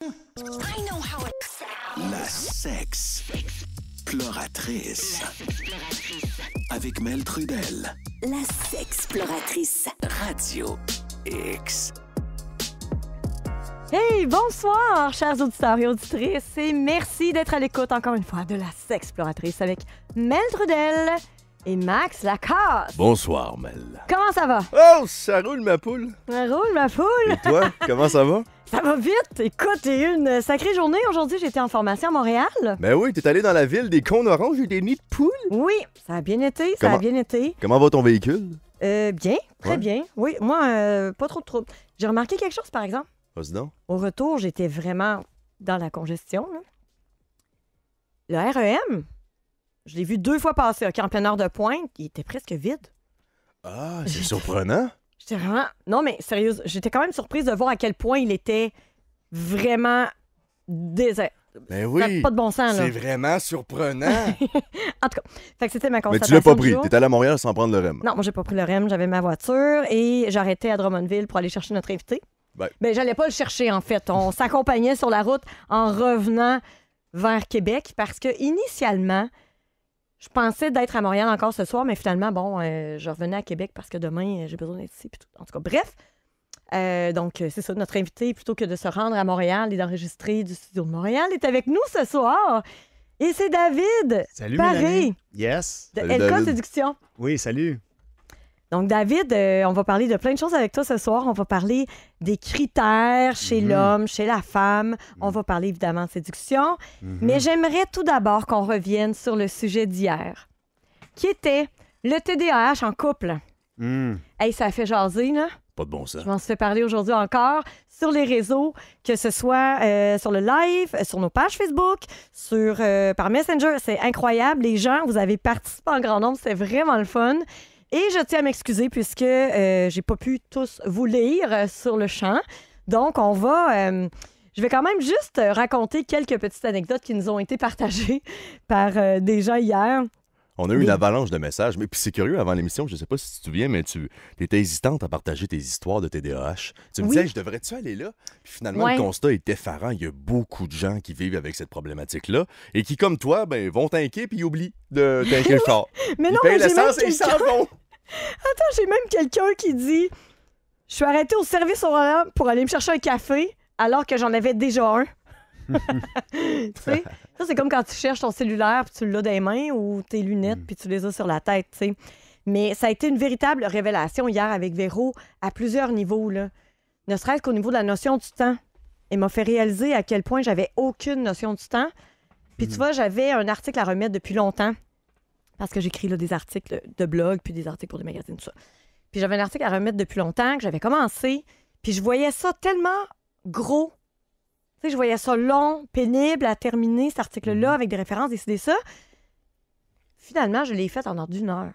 I know how it sounds. La sexe exploratrice. Avec Mel Trudel. La sexploratrice. Radio X. Hey, bonsoir, chers auditeurs et auditrices, et merci d'être à l'écoute encore une fois de La Sexploratrice avec Mel Trudel et Max Lacoste. Bonsoir, Mel. Comment ça va? Oh, ça roule ma poule. Ça roule ma poule. Et toi, comment ça va? Ça va vite! Écoute, j'ai une sacrée journée aujourd'hui. J'étais en formation à Montréal. Ben oui, t'es allé dans la ville des cons oranges et des nids de poules? Oui, ça a bien été, ça a bien été. Comment va ton véhicule? Euh, bien, très bien. Oui, moi, euh, pas trop de troubles. J'ai remarqué quelque chose, par exemple. donc. Au retour, j'étais vraiment dans la congestion. Le REM, je l'ai vu deux fois passer, OK, en de pointe, il était presque vide. Ah, c'est surprenant. Non, mais sérieuse, j'étais quand même surprise de voir à quel point il était vraiment désert. Ben oui. pas de bon sens, là. C'est vraiment surprenant. en tout cas, c'était ma constatation. Mais tu l'as pas pris. es allé à Montréal sans prendre le REM. Non, moi, j'ai pas pris le REM. J'avais ma voiture et j'arrêtais à Drummondville pour aller chercher notre invité. Ben. Mais ben, j'allais pas le chercher, en fait. On s'accompagnait sur la route en revenant vers Québec parce que, initialement, je pensais d'être à Montréal encore ce soir, mais finalement, bon, euh, je revenais à Québec parce que demain, euh, j'ai besoin d'être ici. En tout cas, bref. Euh, donc, c'est ça, notre invité, plutôt que de se rendre à Montréal et d'enregistrer du studio de Montréal, est avec nous ce soir. Et c'est David. Salut, Paris. Yes. De salut, Elka Oui, salut. Donc, David, euh, on va parler de plein de choses avec toi ce soir. On va parler des critères chez mhm. l'homme, chez la femme. Mhm. On va parler évidemment de séduction. Mhm. Mais j'aimerais tout d'abord qu'on revienne sur le sujet d'hier, qui était le TDAH en couple. et Hey, ça fait jaser, là. Pas de bon sens. Je m'en suis fait parler aujourd'hui encore sur les réseaux, que ce soit euh, sur le live, euh, sur nos pages Facebook, sur, par Messenger. C'est incroyable. Les gens, vous avez participé en grand nombre. C'est vraiment le fun. Et je tiens à m'excuser puisque euh, j'ai pas pu tous vous lire euh, sur le champ. Donc, on va. Euh, je vais quand même juste raconter quelques petites anecdotes qui nous ont été partagées par des gens hier. On a eu une avalanche de messages. Mais puis c'est curieux, avant l'émission, je ne sais pas si tu te souviens, mais tu étais hésitante à partager tes histoires de TDAH. Tu me disais, je devrais-tu aller là? Puis finalement, le constat est effarant. Il y a beaucoup de gens qui vivent avec cette problématique-là et qui, comme toi, ben, vont t'inquiéter puis oublient de t'inquiéter fort. mais non, mais l'essence et s'en Attends, j'ai même quelqu'un qui dit Je suis arrêté au service horaire pour aller me chercher un café alors que j'en avais déjà un. ça, c'est comme quand tu cherches ton cellulaire, puis tu l'as dans les mains, ou tes lunettes, mm. puis tu les as sur la tête. Mais ça a été une véritable révélation hier avec Véro à plusieurs niveaux. Là. Ne serait-ce qu'au niveau de la notion du temps. Elle m'a fait réaliser à quel point j'avais aucune notion du temps. Puis tu mm. vois, j'avais un article à remettre depuis longtemps parce que j'écris des articles de blog, puis des articles pour des magazines, tout ça. Puis j'avais un article à remettre depuis longtemps que j'avais commencé, puis je voyais ça tellement gros sais, je voyais ça long, pénible à terminer cet article-là mhm. avec des références, décider ça. Finalement, je l'ai fait en ordre d'une heure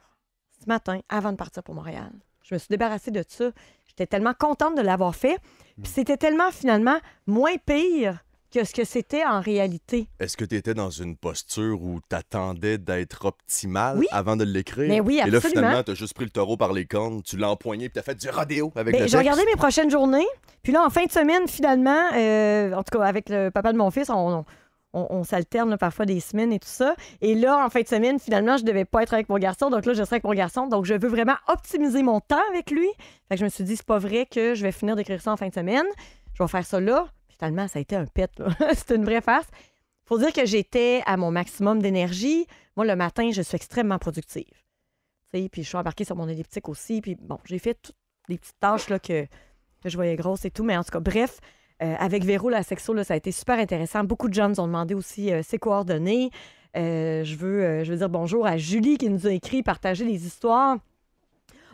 ce matin avant de partir pour Montréal. Je me suis débarrassée de ça. J'étais tellement contente de l'avoir fait. Puis mhm. c'était tellement finalement moins pire que ce que c'était en réalité. Est-ce que tu étais dans une posture où tu attendais d'être optimal avant de l'écrire? Mais oui, absolument. Et là, finalement, tu as juste pris le taureau par les cornes, tu l'as empoigné et tu as fait du radéo avec ben, le J'ai regardé mes prochaines journées. Puis là, en fin de semaine, finalement, euh, en tout cas, avec le papa de mon fils, on, s'alterne parfois des semaines et tout ça. Et là, en fin de semaine, finalement, je devais pas être avec mon garçon. Donc là, je serai avec mon garçon. Donc, je veux vraiment optimiser mon temps avec lui. je me suis dit, c'est pas vrai que je vais finir d'écrire ça en fin de semaine. Je vais faire ça là finalement, ça a été un pet. c'est une vraie farce. Faut dire que j'étais à mon maximum d'énergie. Moi, le matin, je suis extrêmement productive. puis je suis embarquée sur mon elliptique aussi. Puis bon, j'ai fait toutes les petites tâches là, que, je voyais grosses et tout. Mais en tout cas, bref, euh, avec Véro, la sexo, ça a été super intéressant. Beaucoup de gens nous ont demandé aussi euh, ses coordonnées. Euh, je, veux, je veux dire bonjour à Julie qui nous a écrit, partager des histoires.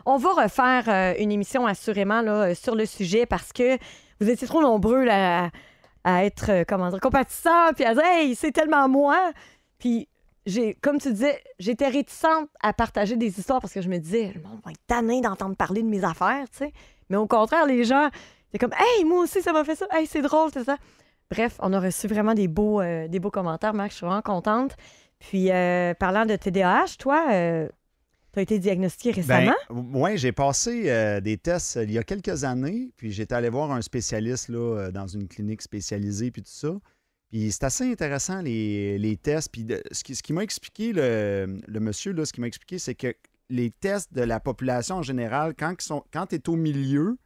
On va refaire une émission assurément là, sur le sujet parce que vous étiez trop nombreux à, être, euh, comment dire, compatissants, puis à dire, hey, c'est tellement moi. Puis, j'ai, comme tu disais, j'étais réticente à partager des histoires parce que je me disais, le monde va être tanné d'entendre parler de mes affaires, tu sais. Mais au contraire, les gens, c'est comme, hey, moi aussi, ça m'a fait ça. Hey, c'est drôle, c'est ça. Bref, on a reçu vraiment des beaux, euh, des beaux commentaires, Marc. Je suis vraiment contente. Puis, euh, parlant de TDAH, toi, tu as été diagnostiqué ben, récemment? oui, j'ai passé euh, des tests euh, il y a quelques années, puis j'étais allé voir un spécialiste là, euh, dans une clinique spécialisée, puis tout ça. Puis c'est assez intéressant, les, tests. Puis ce qui, ce qui m'a expliqué, le, monsieur, là, ce qui m'a expliqué, c'est que les tests de la population en général, quand, quand tu es au milieu,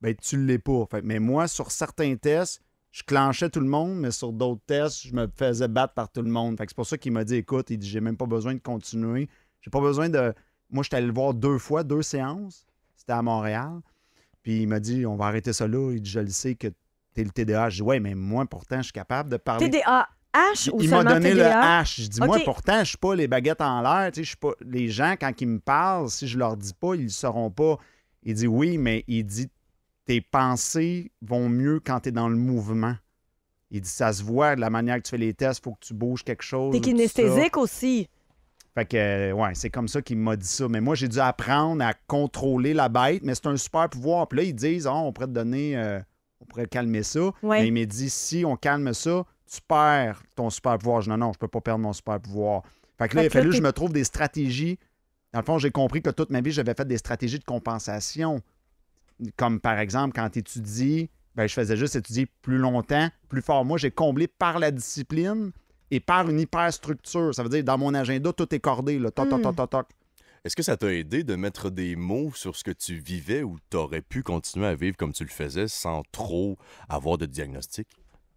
ben, tu ne l'es pas. mais moi, sur certains tests, je clenchais tout le monde, mais sur d'autres tests, je me faisais battre par tout le monde. c'est pour ça qu'il m'a dit écoute, il dit j'ai même pas besoin de continuer. J'ai pas besoin de moi, je suis allé le voir deux fois, deux séances. C'était à Montréal. Puis il m'a dit On va arrêter ça là. Il dit Je le sais que es le TDA. Je dis Ouais, mais moi, pourtant, je suis capable de parler. TDA. H ou il m'a donné le H. Je dis, moi, pourtant, je suis pas les baguettes en l'air. je pas... Les gens, quand ils me parlent, si je leur dis pas, ils ne sauront pas. Il dit oui, mais il dit tes pensées vont mieux quand tu es dans le mouvement. Il dit ça se voit de la manière que tu fais les tests, il faut que tu bouges quelque chose. T'es kinesthésique aussi. Fait que, euh, ouais, c'est comme ça qu'il m'a dit ça. Mais moi, j'ai dû apprendre à contrôler la bête, mais c'est un super pouvoir. Puis là, ils disent, ah, on pourrait te donner, euh, on pourrait calmer ça. Mais il m'a dit, si on calme ça, tu perds ton super pouvoir. Je dis, non, non, je peux pas perdre mon super pouvoir. Fait que là, il a fallu que je me trouve des stratégies. Dans le fond, j'ai compris que toute ma vie, j'avais fait des stratégies de compensation. Comme par exemple, quand tu étudies, ben, je faisais juste étudier plus longtemps, plus fort. Moi, j'ai comblé par la discipline et par une hyperstructure. Ça veut dire, dans mon agenda, tout est cordé. Là. Toc, hmm. toc, toc, toc, Est-ce que ça t'a aidé de mettre des mots sur ce que tu vivais ou t'aurais pu continuer à vivre comme tu le faisais sans trop avoir de diagnostic?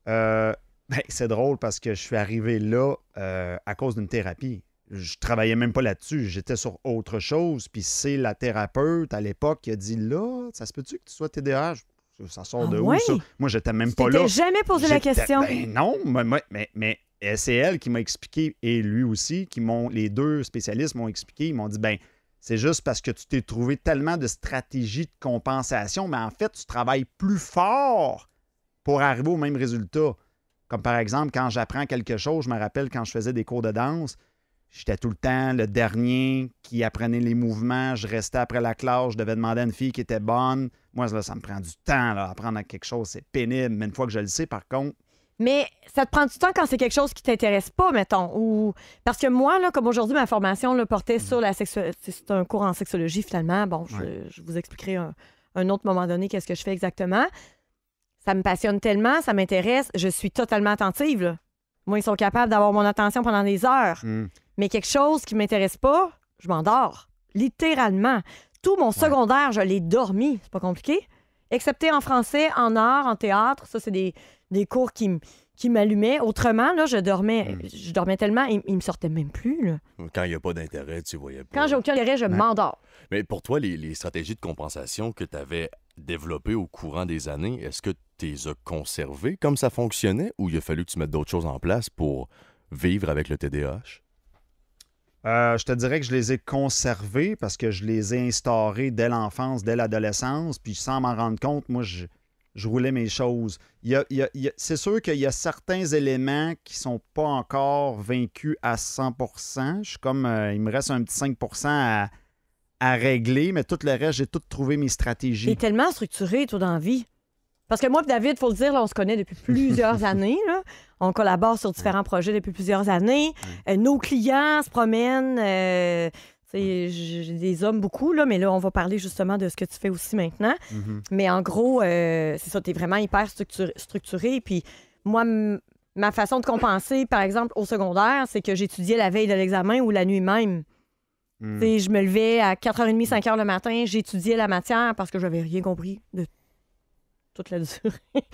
Euh, ben, c'est drôle parce que je suis arrivé là euh, à cause d'une thérapie. Je travaillais même pas là-dessus, j'étais sur autre chose. Puis c'est la thérapeute à l'époque qui a dit là, ça se peut-tu que tu sois TDAH? Ça sort ah de où ça? Moi, j'étais même pas là. jamais posé la question. Ben non, mais, mais, mais et c'est elle qui m'a expliqué, et lui aussi, qui m'ont, les deux spécialistes m'ont expliqué, ils m'ont dit, ben, c'est juste parce que tu t'es trouvé tellement de stratégies de compensation, mais en fait, tu travailles plus fort pour arriver au même résultat. Comme par exemple, quand j'apprends quelque chose, je me rappelle quand je faisais des cours de danse, j'étais tout le temps le dernier qui apprenait les mouvements, je restais après la classe, je devais demander à une fille qui était bonne. Moi, ça me prend du temps, là, apprendre à quelque chose, c'est pénible, mais une fois que je le sais, par contre, mais ça te prend du temps quand c'est quelque chose qui t'intéresse pas, mettons. Ou... Parce que moi, là, comme aujourd'hui, ma formation là, portait mm. sur la sexualité. C'est un cours en sexologie, finalement. Bon, je, vous expliquerai un, un, autre moment donné qu'est-ce que je fais exactement. Ça me passionne tellement, ça m'intéresse. Je suis totalement attentive. Moi, ils sont capables d'avoir mon attention pendant des heures. Mm. Mais quelque chose qui m'intéresse pas, je m'endors. Littéralement. Tout mon secondaire, je l'ai dormi. C'est pas compliqué excepté en français, en art, en théâtre. Ça, c'est des, cours qui, qui m'allumaient. Autrement, là, je dormais, hmm. je dormais tellement, il, il, me sortait même plus. Quand il n'y a pas d'intérêt, tu voyais pas. Quand j'ai aucun intérêt, je hein? m'endors. Mais pour toi, les, les stratégies de compensation que tu avais développées au courant des années, est-ce que tu les as conservées comme ça fonctionnait ou il a fallu que tu mettes d'autres choses en place pour vivre avec le TDAH? Euh, je te dirais que je les ai conservés parce que je les ai instaurés dès l'enfance, dès l'adolescence, puis sans m'en rendre compte, moi, je, je roulais mes choses. c'est sûr qu'il y a certains éléments qui sont pas encore vaincus à 100%. Je suis comme, euh, il me reste un petit 5% à, à régler, mais tout le reste, j'ai tout trouvé mes stratégies. est tellement structuré, toi, dans la vie. Parce que moi David, faut le dire, on se connaît depuis plusieurs années. On collabore sur différents projets depuis plusieurs années. Euh, nos clients se promènent. Euh, j'ai des hommes beaucoup, là, mais là, on va parler justement de ce que tu fais aussi maintenant. Mm-hmm. Mais en gros, euh, c'est ça, tu es vraiment hyper structuré. puis moi, ma façon de compenser, par exemple, au secondaire, c'est que j'étudiais la veille de l'examen ou la nuit même. Mm. Je me levais à 4h30, 5h mm. le matin, j'étudiais la matière parce que je n'avais rien compris de tout toute la durée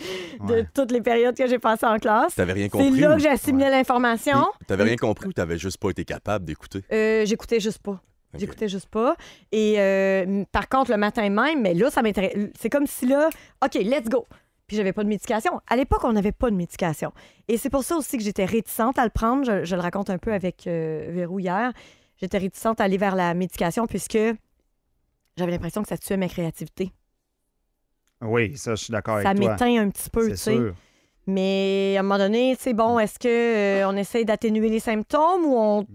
de toutes les périodes que j'ai passées en classe. T'avais rien compris. C'est là que j'ai assimilé l'information. T'avais rien compris ou t'avais juste pas été capable d'écouter? Euh, j'écoutais juste pas. J'écoutais juste pas. Et euh, par contre, le matin même, mais là, ça m'intéresse. C'est comme si là, OK, let's go. Puis j'avais pas de médication. À l'époque, on n'avait pas de médication. Et c'est pour ça aussi que j'étais réticente à le prendre. Je, le raconte un peu avec euh, hier. J'étais réticente à aller vers la médication puisque j'avais l'impression que ça tuait ma créativité. Oui, ça, je suis d'accord avec toi. Ça m'éteint un petit peu, tu sais. Mais à un moment donné, c'est bon, mm. est-ce qu'on euh, on essaye d'atténuer les symptômes ou on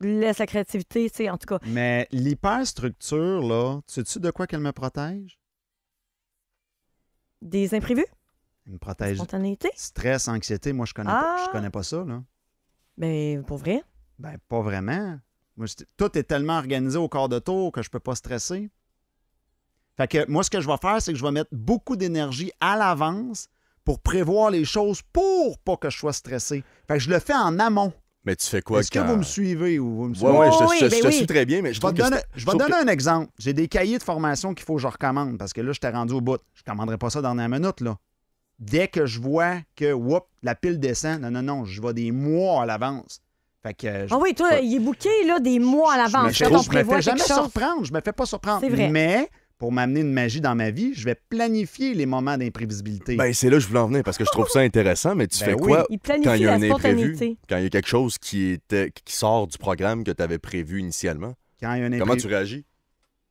laisse la créativité, tu sais, en tout cas. Mais l'hyperstructure, là, sais-tu de quoi qu'elle me protège? Des imprévus? Elle me protège. Spontanéité? Stress, anxiété, moi, je connais, pas, je ah! connais pas ça, là. Ben, pour vrai? Ben, pas vraiment. Moi, tout est tellement organisé au corps de tour que je peux pas stresser. Fait que moi, ce que je vais faire, c'est que je vais mettre beaucoup d'énergie à l'avance pour prévoir les choses pour pas que je sois stressé. Fait que je le fais en amont. Mais tu fais quoi Est-ce que vous me suivez ou vous me suivez? je, je, te ben suis très bien, mais je, vais te donner, je vais donner un exemple. J'ai des cahiers de formation qu'il faut que je recommande parce que là, je t'ai rendu au bout. Je ne commanderai pas ça dans la minute. Là. Dès que je vois que whoop, la pile descend, non, non, non, je vais des mois à l'avance. Fait que, Ah oui, toi, il est bouqué là, des mois à l'avance. Je ne me fais jamais surprendre. Je me fais pas surprendre. C'est vrai. Mais pour m'amener une magie dans ma vie, je vais planifier les moments d'imprévisibilité. Ben, c'est là que je voulais en venir parce que je trouve ça intéressant, mais tu ben fais quoi il quand il y a quand il y a quelque chose qui, qui sort du programme que tu avais prévu initialement? Comment tu réagis?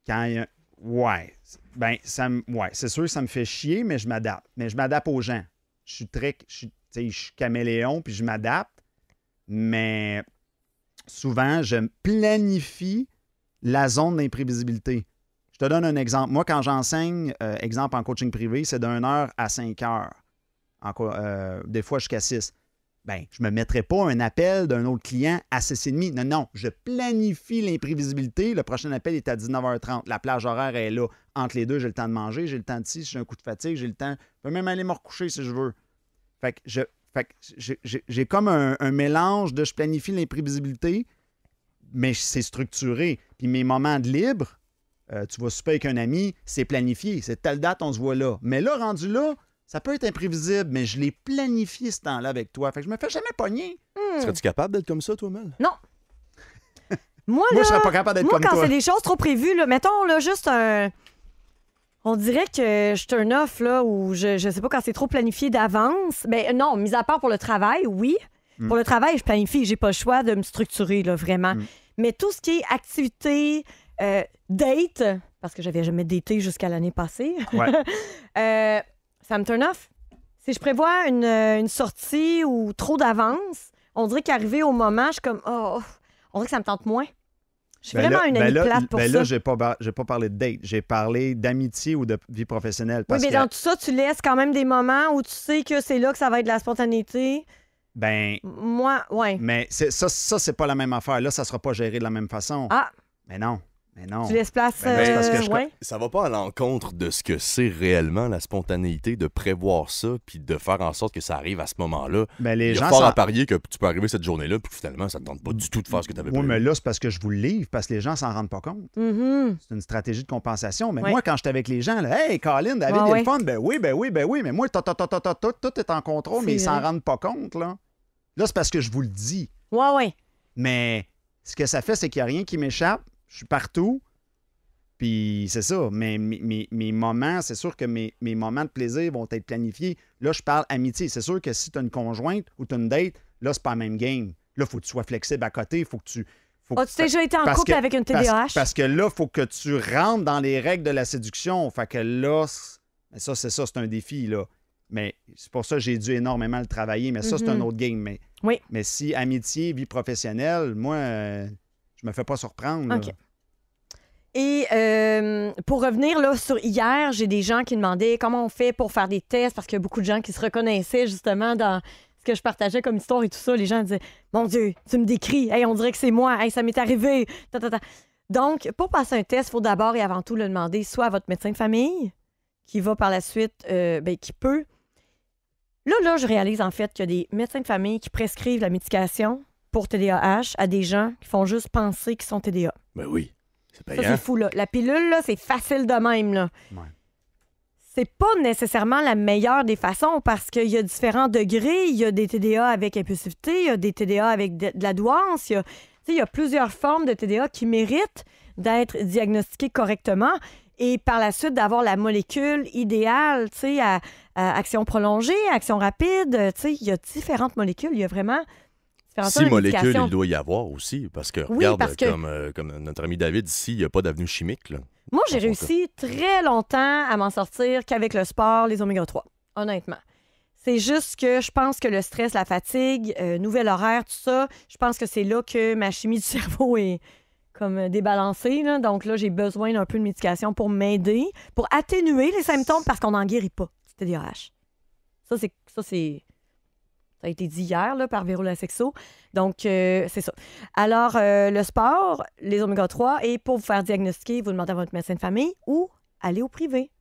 Quand il y a... Ouais. Ben, ça ouais, c'est sûr, ça me fait chier, mais je m'adapte. Mais je m'adapte aux gens. Je suis très... Je suis, je suis caméléon, puis je m'adapte. Mais souvent, je planifie la zone d'imprévisibilité. Je te donne un exemple. Moi, quand j'enseigne, euh, exemple en coaching privé, c'est d'une heure à cinq heures. Euh, des fois jusqu'à six. Ben, je ne me mettrai pas un appel d'un autre client à 6h30. Non, non, je planifie l'imprévisibilité. Le prochain appel est à 19h30. La plage horaire est là. Entre les deux, j'ai le temps de manger, j'ai le temps de si j'ai un coup de fatigue, j'ai le temps. Je peux même aller me recoucher si je veux. Fait que j'ai comme un, un, mélange de je planifie l'imprévisibilité, mais c'est structuré. Puis mes moments de libre, euh, tu vas souper avec un ami, c'est planifié, c'est telle date, on se voit là. Mais là, rendu là, ça peut être imprévisible, mais je l'ai planifié ce temps-là avec toi. Fait que je me fais jamais pogner. Hmm. Serais-tu capable d'être comme ça, toi, même Non. moi, là, moi, serais pas capable d'être comme quand quand c'est des choses trop prévues, là, mettons, là, juste un... On dirait que je turn off, là, ou je, je sais pas, quand c'est trop planifié d'avance. Mais ben, non, mis à part pour le travail, oui. Hmm. Pour le travail, je planifie, j'ai pas le choix de me structurer, là, vraiment. Hmm. Mais tout ce qui est activité, euh, date, parce que j'avais jamais daté jusqu'à l'année passée. Euh, ça me turn off. Si je prévois euh, une, sortie ou trop d'avance, on dirait qu'arrivé au moment, je suis comme, oh, oh on dirait que ça me tente moins. Je suis ben vraiment une ben amie plate pour ben ça. là, j'ai pas, j'ai pas parlé de date, j'ai parlé d'amitié ou de vie professionnelle. oui, mais dans tout ça, tu laisses quand même des moments où tu sais que c'est là que ça va être de la spontanéité. Ben. Moi, ouais. Mais ça, ça c'est pas la même affaire. Là, ça sera pas géré de la même façon. Ah. Mais non. Mais non. Tu laisses place. Ben, euh, ça va pas à l'encontre de ce que c'est réellement la spontanéité de prévoir ça puis de faire en sorte que ça arrive à ce moment-là. Mais ben, les gens fort à parier que tu peux arriver cette journée-là puis finalement ça te tente pas du tout de faire ce que tu avais Oui, mais là c'est parce que je vous le livre parce que les gens s'en rendent pas compte. Mm-hmm. C'est une stratégie de compensation. Mais moi quand j'étais avec les gens là, hey Colin, David, ah, fun. Ben oui, ben oui, ben oui, mais moi tout, est en contrôle mais ils s'en rendent pas compte là. Là c'est parce que je vous le dis. Ouais ouais. Mais ce que ça fait c'est qu'il n'y a rien qui m'échappe je suis partout. Puis c'est ça, Mais mes, moments, c'est sûr que mes, moments de plaisir vont être planifiés. Là, je parle amitié. C'est sûr que si tu as une conjointe ou tu une date, là, c'est pas le même game. Là, faut que tu sois flexible à côté. faut que tu. As-tu déjà été en couple avec une TDAH? Parce, que là, faut que tu rentres dans les règles de la séduction. Fait que là, ça, c'est ça, c'est un défi, là. Mais c'est pour ça que j'ai dû énormément le travailler. Mais ça, c'est un mhm. autre game. Mais, oui. mais si amitié, vie professionnelle, moi, euh, je me fais pas surprendre. OK. Et euh, pour revenir là sur hier, j'ai des gens qui demandaient comment on fait pour faire des tests parce qu'il y a beaucoup de gens qui se reconnaissaient justement dans ce que je partageais comme histoire et tout ça. Les gens disaient Mon Dieu, tu me décris, hey, on dirait que c'est moi, hey, ça m'est arrivé. Donc, pour passer un test, il faut d'abord et avant tout le demander soit à votre médecin de famille, qui va par la suite, euh, ben, qui peut. Là, là, je réalise en fait qu'il y a des médecins de famille qui prescrivent la médication pour TDAH à des gens qui font juste penser qu'ils sont TDA. Ben oui, c'est payant. Ça, c'est fou, là. La pilule, là, c'est facile de même, là. Ouais. C'est pas nécessairement la meilleure des façons parce qu'il y a différents degrés. Il y a des TDA avec impulsivité, il y a des TDA avec de, la douance, il y a, plusieurs formes de TDA qui méritent d'être diagnostiquées correctement et par la suite d'avoir la molécule idéale, tu à, à, action prolongée, action rapide, tu il y a différentes molécules, il y a vraiment si, Six molécules, il doit y avoir aussi, parce que regarde, euh, Comme, notre ami David ici, il n'y a pas d'avenue chimique. Moi, j'ai réussi très longtemps à m'en sortir qu'avec le sport, les oméga-3, honnêtement. C'est juste que je pense que le stress, la fatigue, euh, nouvel horaire, tout ça, je pense que c'est là que ma chimie du cerveau est comme débalancée. Donc là, j'ai besoin d'un peu de médication pour m'aider, pour atténuer les symptômes parce qu'on n'en guérit pas des c'est, Ça, c'est ça a été dit hier là, par Véro Sexo. Donc, euh, c'est ça. Alors, euh, le sport, les oméga 3, et pour vous faire diagnostiquer, vous demandez à votre médecin de famille ou aller au privé.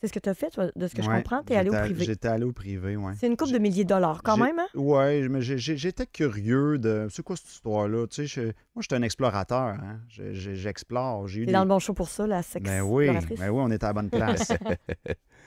C'est ce que tu as fait, de ce que je comprends. Tu es allé au privé. J'étais allé au privé, oui. C'est une coupe de milliers de dollars, quand même. Hein? Oui, mais j'étais curieux de. C'est quoi cette histoire-là? moi, je suis un explorateur. Hein. J'explore. J'ai es dans le bon show pour ça, la ben sexe. oui, ben oui, on est à la bonne place.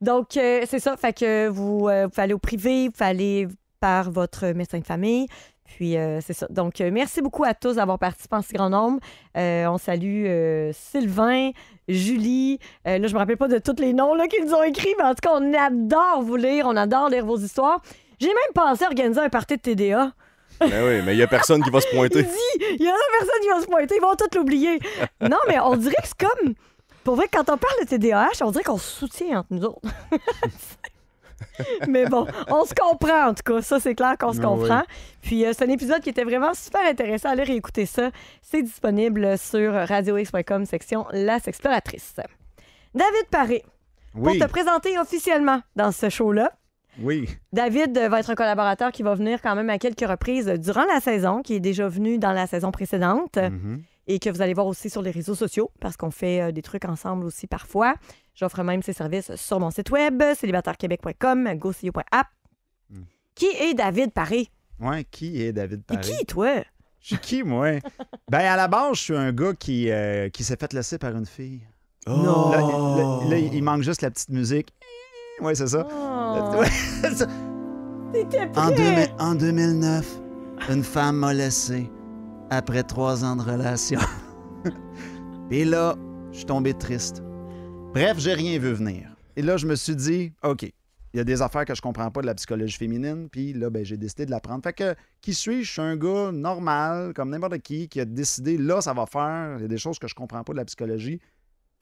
Donc, euh, c'est ça. Fait que euh, vous, pouvez aller au privé, vous pouvez aller par votre médecin de famille. Puis, euh, c'est ça. Donc, merci beaucoup à tous d'avoir participé en si grand nombre. on salue Sylvain, Julie. là, je me rappelle pas de tous les noms qu'ils ont écrits, mais en tout cas, on adore vous lire. On adore lire vos histoires. J'ai même pensé organiser un party de TDA. Mais ben oui, mais il n'y a personne qui va se pointer. Il y a personne qui va se pointer. Ils vont tous l'oublier. Non, mais on dirait que c'est comme pour vrai, quand on parle de TDAH, on dirait qu'on se soutient entre nous autres. Mais bon, on se comprend en tout cas. Ça, c'est clair qu'on se comprend. Puis euh, c'est un épisode qui était vraiment super intéressant. Allez réécouter ça. C'est disponible sur radiox.com, section Las Exploratrices. David Paré, oui. pour te présenter officiellement dans ce show-là. Oui. David va être un collaborateur qui va venir quand même à quelques reprises durant la saison, qui est déjà venu dans la saison précédente. Mm-hmm et que vous allez voir aussi sur les réseaux sociaux parce qu'on fait euh, des trucs ensemble aussi parfois. J'offre même ces services sur mon site web, célibatairequebec.com, gocio.app. E hmm. Qui est David Paré? Oui, qui est David Paré? Et qui, toi? Je suis qui, moi? ben, à la base, je suis un gars qui, euh, qui s'est fait laisser par une fille. Non. Oh! Là, il manque juste la petite musique. Eh, oui, c'est ça. Oh! en 2009, une femme m'a laissé après trois ans de relation. Et là, je suis tombé triste. Bref, j'ai rien vu venir. Et là, je me suis dit, OK, il y a des affaires que je comprends pas de la psychologie féminine, puis là, ben, j'ai décidé de l'apprendre. Fait que, qui suis-je? Je suis un gars normal, comme n'importe qui, qui a décidé, là, ça va faire. Il y a des choses que je comprends pas de la psychologie,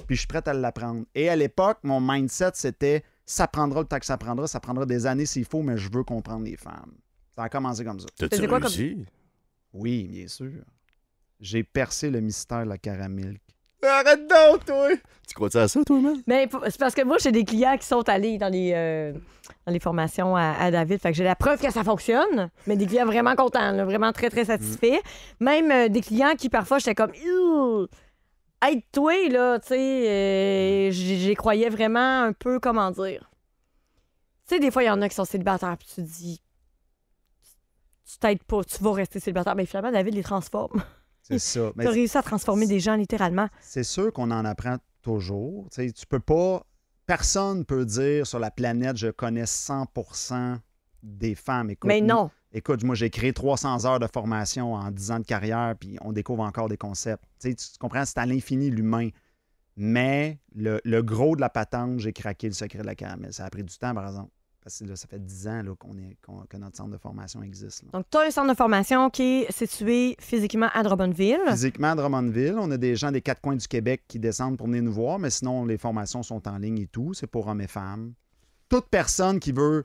puis je suis prêt à l'apprendre. Et à l'époque, mon mindset, c'était, ça prendra le temps que ça prendra, ça prendra des années s'il faut, mais je veux comprendre les femmes. Ça a commencé comme ça. T'as-tu réussi? Comme... Oui, bien sûr. J'ai percé le mystère de la caramilk. Arrête donc, toi! Tu crois-tu à ça, toi, même Mais ben, c'est parce que moi, j'ai des clients qui sont allés dans les, euh, les formations à, David. Fait que j'ai la preuve que ça fonctionne, mais des clients vraiment contents, vraiment très, très satisfaits. Même euh, des clients qui, parfois, j'étais comme, aide-toi, là, tu sais. Euh, j'y croyais vraiment un peu, comment dire. Tu sais, des fois, il y en a qui sont célibataires, puis tu dis, tu t'aides pas, tu vas rester célibataire. Mais ben, finalement, David les transforme. C'est ça. tu as réussi à transformer des gens littéralement. C'est sûr qu'on en apprend toujours. Tu tu peux pas. Personne peut dire sur la planète je connais 100 des femmes. Écoute, mais non. Écoute, moi, j'ai créé 300 heures de formation en 10 ans de carrière, puis on découvre encore des concepts. Tu, comprends, c'est à l'infini l'humain. Mais le, gros de la patente, j'ai craqué le secret de la caramelle. Ça a pris du temps, par exemple ça fait 10 ans qu'on est, que notre centre de formation existe. Donc, tu as un centre de formation qui est situé physiquement à Drummondville. Physiquement à Drummondville. On a des gens des quatre coins du Québec qui descendent pour venir nous voir, mais sinon, les formations sont en ligne et tout. C'est pour hommes et femmes. Toute personne qui veut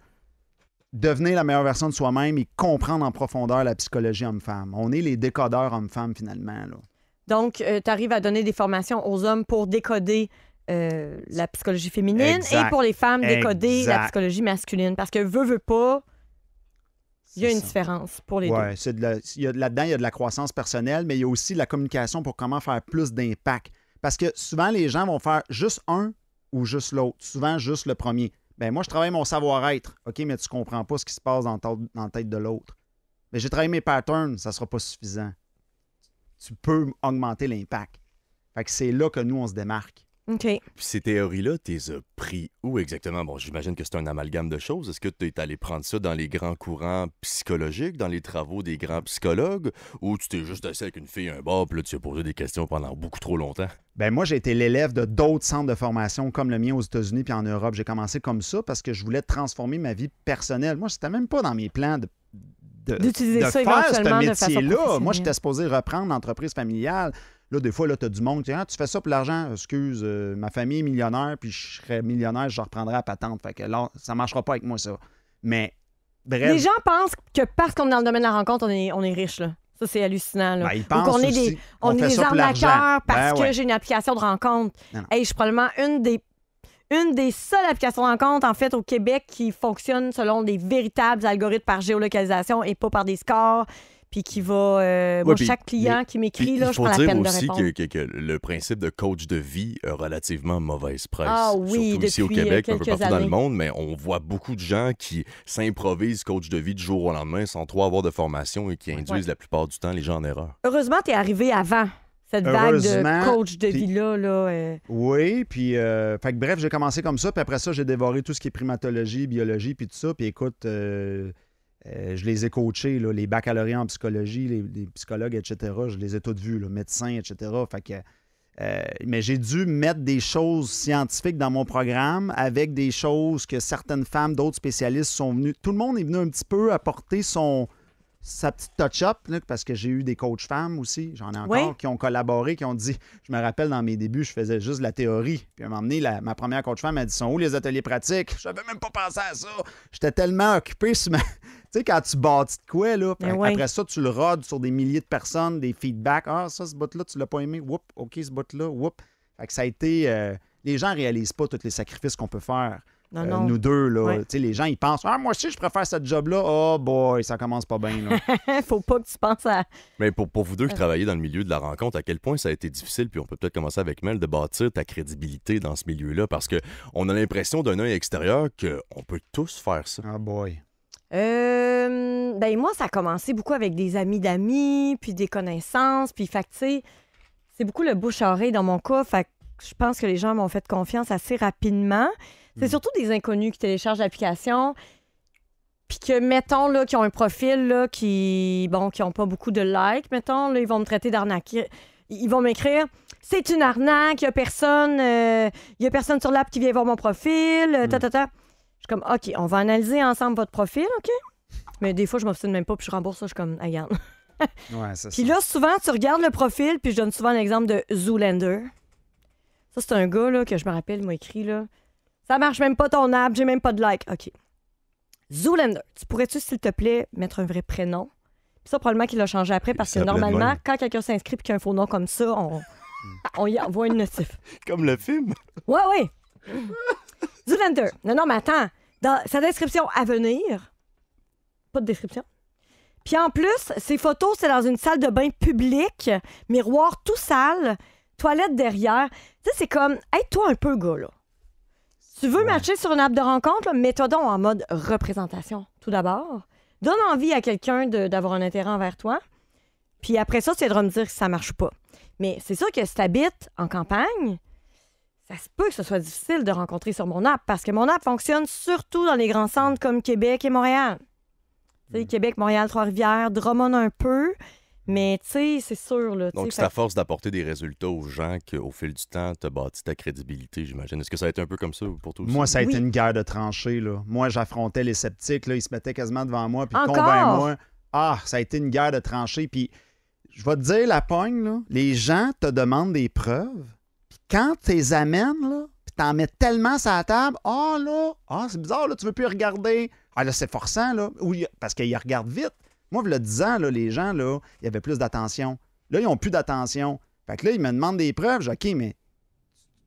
devenir la meilleure version de soi-même et comprendre en profondeur la psychologie homme-femme. On est les décodeurs hommes femme finalement. Donc, euh, tu arrives à donner des formations aux hommes pour décoder euh, la psychologie féminine et pour les femmes décoder la psychologie masculine. Parce que veut, veut pas, il y a une différence pour les deux. là-dedans, il y a de la croissance personnelle, mais il y a aussi de la communication pour comment faire plus d'impact. Parce que souvent, les gens vont faire juste un ou juste l'autre, souvent juste le premier. Ben moi, je travaille mon savoir-être. OK, mais tu comprends pas ce qui se passe dans, la tête de l'autre. Mais j'ai travaillé mes patterns, ça sera pas suffisant. Tu peux augmenter l'impact. Fait que c'est là que nous, on se démarque. OK. Puis ces théories-là, tu les as euh, pris où exactement? Bon, j'imagine que c'est un amalgame de choses. Est-ce que tu es allé prendre ça dans les grands courants psychologiques, dans les travaux des grands psychologues, ou tu t'es juste assis avec une fille un bar, puis là, tu as posé des questions pendant beaucoup trop longtemps? Ben moi, j'ai été l'élève de d'autres centres de formation comme le mien aux États-Unis puis en Europe. J'ai commencé comme ça parce que je voulais transformer ma vie personnelle. Moi, c'était même pas dans mes plans de d'utiliser ça faire ce métier-là. Moi, j'étais supposé reprendre l'entreprise familiale. Là, des fois, là, tu as du monde qui dit ah, Tu fais ça pour l'argent, excuse, euh, ma famille est millionnaire, puis je serais millionnaire, je reprendrai à patente. Fait que ça ne marchera pas avec moi, ça. Mais Les gens pensent que parce qu'on est dans le domaine de la rencontre, on est, on est riche, Ça, c'est hallucinant. Ben, ils pensent qu'on on est des, on, arnaqueurs parce ben que j'ai une application de rencontre. Et je suis probablement une des une des seules applications de rencontre, en fait, au Québec qui fonctionne selon des véritables algorithmes par géolocalisation et pas par des scores puis qui va. Euh, moi, chaque client qui m'écrit, là, je prends la peine de répondre. dire aussi que, le principe de coach de vie a relativement mauvaise presse. Ah oui, Surtout ici au euh, Québec, un peu partout dans le monde, mais on voit beaucoup de gens qui s'improvisent coach de vie du jour au lendemain sans trop avoir de formation et qui induisent la plupart du temps les gens en erreur. Heureusement, tu es arrivé avant cette vague de coach de vie-là. Euh. Oui, puis fait bref, j'ai commencé comme ça, puis après ça, j'ai dévoré tout ce qui est primatologie, biologie, puis tout ça, puis écoute, euh, je les ai coachés, les baccalauréats en psychologie, les, psychologues, etc. Je les ai tous vus, médecins, etc. Fait euh, mais j'ai dû mettre des choses scientifiques dans mon programme avec des choses que certaines femmes, d'autres spécialistes sont venues... Tout le monde est venu un petit peu apporter son, sa petite touch-up, parce que j'ai eu des coachs femmes aussi, j'en ai encore, qui ont collaboré, qui ont dit, je me rappelle dans mes débuts, je faisais juste la théorie. Puis à un moment ma première coach femme a dit, sont où les ateliers pratiques? Je n'avais même pas pensé à ça. J'étais tellement occupé sur ma, tu sais, quand tu bâtis de quoi, là, eh après, ça, tu le rodes sur des milliers de personnes, des feedbacks. Ah, ça, ce bout-là, tu l'as pas aimé. Whoop, OK, ce bout-là. Whoop. ça a été. Euh, les gens réalisent pas tous les sacrifices qu'on peut faire. Euh, nous deux, là, les gens, ils pensent Ah, moi aussi, je préfère ce job-là. Oh boy, ça commence pas bien. Faut pas que tu penses à. Mais pour, pour vous deux qui euh. travaillez dans le milieu de la rencontre, à quel point ça a été difficile, puis on peut peut-être commencer avec Mel, de bâtir ta crédibilité dans ce milieu-là, parce qu'on a l'impression d'un œil extérieur qu'on peut tous faire ça. Ah boy. Euh, ben moi, ça a commencé beaucoup avec des amis d'amis, puis des connaissances, puis fait tu c'est beaucoup le bouche à oreille dans mon cas. Fait que je pense que les gens m'ont fait confiance assez rapidement. C'est hmm. surtout des inconnus qui téléchargent l'application, puis que, mettons, là, qui ont un profil, là, qui, bon, qui ont pas beaucoup de likes, mettons, là, ils vont me traiter d'arnaque. Ils vont m'écrire c'est une arnaque, il n'y a personne, il euh, a personne sur l'app qui vient voir mon profil, euh, hmm. ta, ta, ta. Je suis comme, OK, on va analyser ensemble votre profil, OK? Mais des fois, je m'obstine même pas, puis je rembourse ça, je suis comme, ah, regarde. ouais, Puis là, souvent, tu regardes le profil, puis je donne souvent un exemple de Zoolander. Ça, c'est un gars là, que je me rappelle, m'a écrit là. Ça marche même pas ton app, j'ai même pas de like. OK. Zoolander, tu pourrais-tu, s'il te plaît, mettre un vrai prénom? Puis ça, probablement qu'il l'a changé après parce que normalement, quand quelqu'un s'inscrit et qu'il a un faux nom comme ça, on, on y envoie une notif. Comme le film? Ouais, ouais. Du Non, non, mais attends. sa description à venir, pas de description. Puis en plus, ses photos, c'est dans une salle de bain publique, miroir tout sale, toilette derrière. Tu sais, c'est comme, aide-toi un peu, gars, là. Tu veux marcher sur une app de rencontre, mets-toi donc en mode représentation, tout d'abord. Donne envie à quelqu'un d'avoir un intérêt envers toi. Puis après ça, tu de me dire que ça marche pas. Mais c'est sûr que si tu habites en campagne, ça que ce soit difficile de rencontrer sur mon app parce que mon app fonctionne surtout dans les grands centres comme Québec et Montréal. Hmm. Québec, Montréal, Trois-Rivières, Drummond un peu. Mais tu sais, c'est sûr. Là, Donc, c'est à force d'apporter des résultats aux gens qu'au fil du temps, tu as bâti ta crédibilité, j'imagine. Est-ce que ça a été un peu comme ça pour tous? Moi, ça a été une guerre de tranchées. Là. Moi, j'affrontais les sceptiques. ils se mettaient quasiment devant moi. Puis, moi Ah, ça a été une guerre de tranchées. Puis, je vais te dire, la pogne, là, les gens te demandent des preuves quand tu les amènes, là, puis t'en mets tellement sur la table, ah oh, là, ah, c'est bizarre, là, tu veux plus regarder. Ah là, c'est forçant, là. parce qu'ils regardent vite. Moi, le 10 les gens, là, il y avait plus d'attention. Là, ils n'ont plus d'attention. Fait que là, ils me demandent des preuves. J'ai OK, mais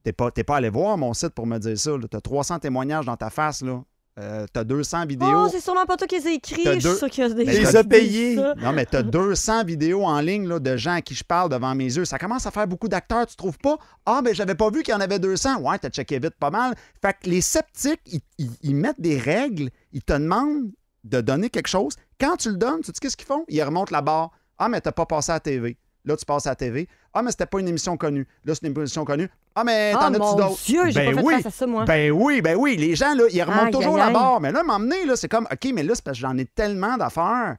t'es pas, pas allé voir mon site pour me dire ça. as 300 témoignages dans ta face, là. Euh, t'as 200 vidéos. Non, oh, c'est sûrement pas toi qui les écrit. As deux... Je suis sûr qu'il y a des payés. Non, mais t'as 200 vidéos en ligne là, de gens à qui je parle devant mes yeux. Ça commence à faire beaucoup d'acteurs, tu trouves pas? Ah, mais ben, j'avais pas vu qu'il y en avait 200. Ouais, t'as checké vite pas mal. Fait que les sceptiques, ils, mettent des règles. Ils te demandent de donner quelque chose. Quand tu le donnes, tu dis qu'est-ce qu'ils font? Ils remontent la barre. Ah, mais t'as pas passé à la TV. Là, tu passes à la TV. Ah, mais c'était pas une émission connue. Là, c'est une émission connue. Ah, mais ah, t'en as-tu d'autres? Dieu, j'ai ben pas fait face à ça, moi. Ben oui, ben oui. Les gens, là, ils remontent toujours la barre. Mais là, m'emmener, là, c'est comme, OK, mais là, c'est parce que j'en ai tellement d'affaires.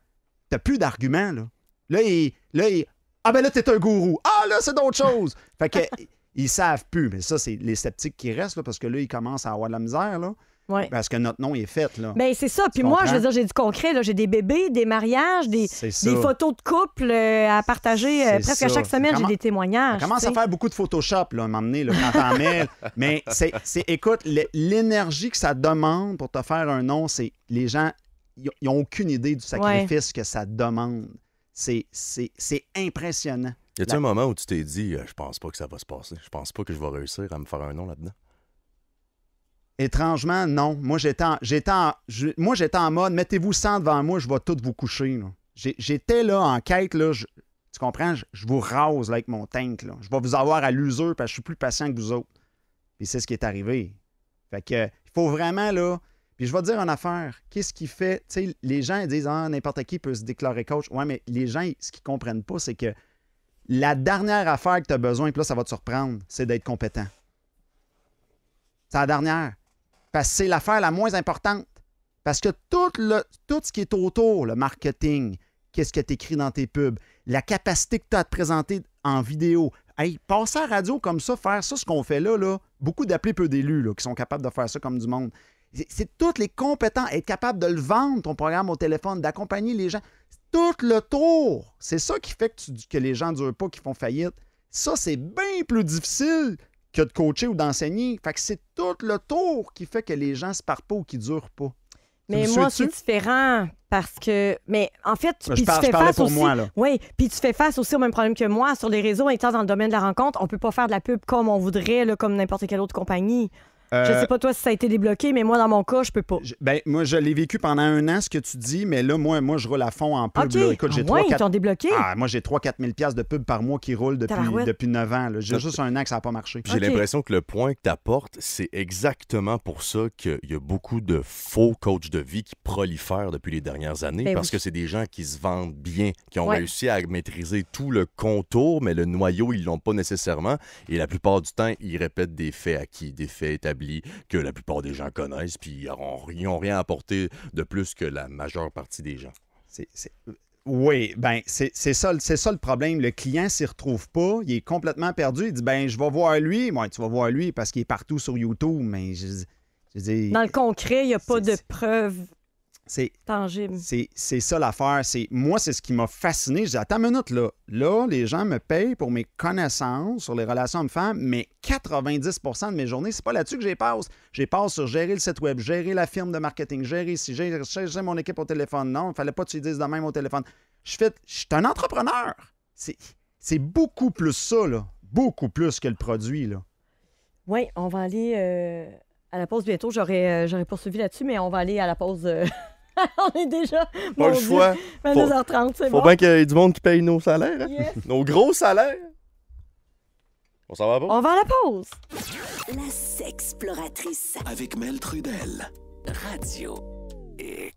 T'as plus d'arguments, là. Là, il, là il, ah, ben là, t'es un gourou. Ah, là, c'est d'autres choses. fait que, ils savent plus. Mais ça, c'est les sceptiques qui restent, là, parce que là, ils commencent à avoir de la misère, là. Parce que notre nom est fait. Là. Ben, c'est ça. Puis moi, je veux dire, j'ai du concret. J'ai des bébés, des mariages, des, photos de couple euh, à partager euh, presque chaque semaine. J'ai des témoignages. Ça commence à faire beaucoup de Photoshop, là, à m'emmener, le quand Mais c'est, écoute, l'énergie que ça demande pour te faire un nom, c'est les gens, ils n'ont aucune idée du sacrifice que ça demande. C'est, impressionnant. Y a-t-il un moment où tu t'es dit, euh, je pense pas que ça va se passer, je pense pas que je vais réussir à me faire un nom là-dedans? Étrangement, non. Moi, j'étais en, moi, j'étais en mode, mettez-vous sans devant moi, je vais tout vous coucher. J'étais là en quête, là, tu comprends? Je, vous rase avec mon tank. Je vais vous avoir à l'usure parce que je suis plus patient que vous autres. Puis c'est ce qui est arrivé. Fait que, il faut vraiment, là. Puis je vais dire une affaire. Qu'est-ce qui fait. Tu sais, les gens, ils disent, ah, n'importe qui peut se déclarer coach. Ouais, mais les gens, ce qu'ils comprennent pas, c'est que la dernière affaire que tu as besoin, puis là, ça va te surprendre, c'est d'être compétent. C'est la dernière. Parce que c'est l'affaire la moins importante. Parce que tout, le, tout ce qui est autour, le marketing, qu'est-ce que tu écris dans tes pubs, la capacité que tu as à te présenter en vidéo. Hey, passer à la radio comme ça, faire ça, ce qu'on fait là, là beaucoup d'appelés, peu d'élus qui sont capables de faire ça comme du monde. C'est toutes les compétences, être capable de le vendre, ton programme au téléphone, d'accompagner les gens. Tout le tour. C'est ça qui fait que, que les gens ne durent pas, qu'ils font faillite. Ça, c'est bien plus difficile que de coacher ou d'enseigner. Fait que c'est tout le tour qui fait que les gens se parlent pas ou qui durent pas. Mais moi, c'est différent parce que. Mais en fait, tu, fais face aussi, moi, Oui, puis tu fais face aussi au même problème que moi. Sur les réseaux, étant dans le domaine de la rencontre, on peut pas faire de la pub comme on voudrait, là, comme n'importe quelle autre compagnie. Je je euh, sais pas toi si ça a été débloqué, mais moi, dans mon cas, je peux pas. ben, moi, je l'ai vécu pendant un an, ce que tu dis, mais là, moi, moi je roule à fond en pub. Okay. ils t'ont débloqué? Ah, moi, j'ai 3-4 000 de pub par mois qui roule depuis, depuis 9 ans. J'ai juste un an que ça n'a pas marché. J'ai l'impression que le point que tu apportes, c'est exactement pour ça qu'il y a beaucoup de faux coachs de vie qui prolifèrent depuis les dernières années, ben parce que c'est des gens qui se vendent bien, qui ont réussi à maîtriser tout le contour, mais le noyau, ils l'ont pas nécessairement. Et la plupart du temps, ils répètent des faits acquis, des faits établis que la plupart des gens connaissent, puis ils n'ont rien apporté de plus que la majeure partie des gens. oui, ben c'est ça, ça, le problème. Le client s'y retrouve pas, il est complètement perdu. Il dit ben je vais voir lui, moi tu vas voir lui parce qu'il est partout sur YouTube, mais dans le concret, il n'y a pas de preuves c'est tangible. C'est ça l'affaire. C'est moi, c'est ce qui m'a fasciné. J'ai dis attends une minute là. Là, les gens me payent pour mes connaissances sur les relations de femmes mais 90% de mes journées, c'est pas là-dessus que j'ai passe. J'ai passe sur gérer le site web, gérer la firme de marketing, gérer si j'ai mon équipe au téléphone. Non, il fallait pas que tu dises de même au téléphone. Je fais, je suis un entrepreneur. C'est beaucoup plus ça là, beaucoup plus que le produit là. Oui, on va aller. Euh, à la pause bientôt. J'aurais, euh, j'aurais poursuivi là-dessus, mais on va aller à la pause. Euh, on est déjà. Pas le choix. 22h30, c'est bon. Faut bien qu'il y ait du monde qui paye nos salaires. Hein. Nos gros salaires. On s'en va pas? On va à la pause. La sexploratrice. Avec Mel Trudel. Radio